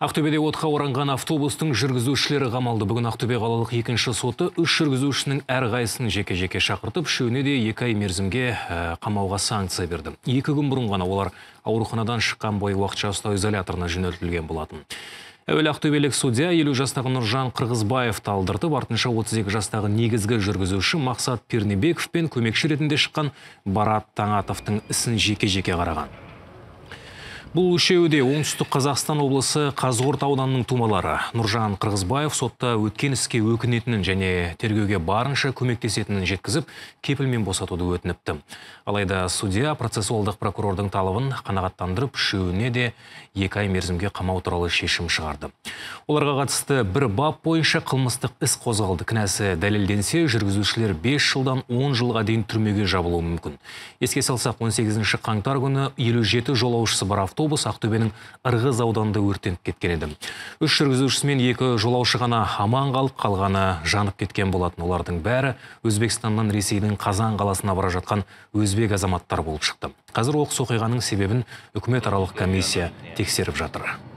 Ақтөбеде отқа оранған автобустың жүргізушілері қамалды. Бүгін Ақтөбе қалалық екінші соты үш жүргізушінің әрғайсысын жеке-жеке шақыртып, үшеуіне де екі ай мерзімге қамауға санкция берді. Екі күн бұрын ғана олар ауруханадан шыққан бойы уақытша ұстау изоляторына жөнелтілген болатын. Әуел ақтөбелік судья елу жастағы Нұржан Қырғызбаевты алдыртып, артынша 32 жастағы негізгі жүргізуші Мақсат Пернебеков пен көмекші ретінде шыққан Барат Таңатовтың ісін жеке-жеке қараған. Бұл үшеуі де оңтүстік Қазақстан облысы Қазғорт ауданының тумалары. Нұржан Қырғызбаев сотта өткен іске өкінетінін және тергеуге барынша көмектесетінін жеткізіп, кепілмен босатуды өтініпті. Алайда судья процессуалдық прокурордың талабын қанағаттандырып, үшеуіне де екі ай мерзімге қамау туралы шешім шығарды. Оларға қатысты бір бап бойынша қылмыстық іс қозғалды. Кінәсі дәлелденсе, жүргізушілер 5 жылдан 10 жылға дейін түрмеге жабылуы мүмкін. Еске салсақ, 18 қаңтар күні 57 жолаушысы бар автобус ақтөбенің ырғыз ауданында өртеніп кеткен еді үш жүргізушісі мен екі жолаушы ғана аман қалып қалғаны жанып кеткен болатын олардың бәрі өзбекстаннан ресейдің қазан қаласына бара жатқан өзбек азаматтар болып шықты қазір оқыс оқиғаның себебін үкіметаралық комиссия тексеріп жатыр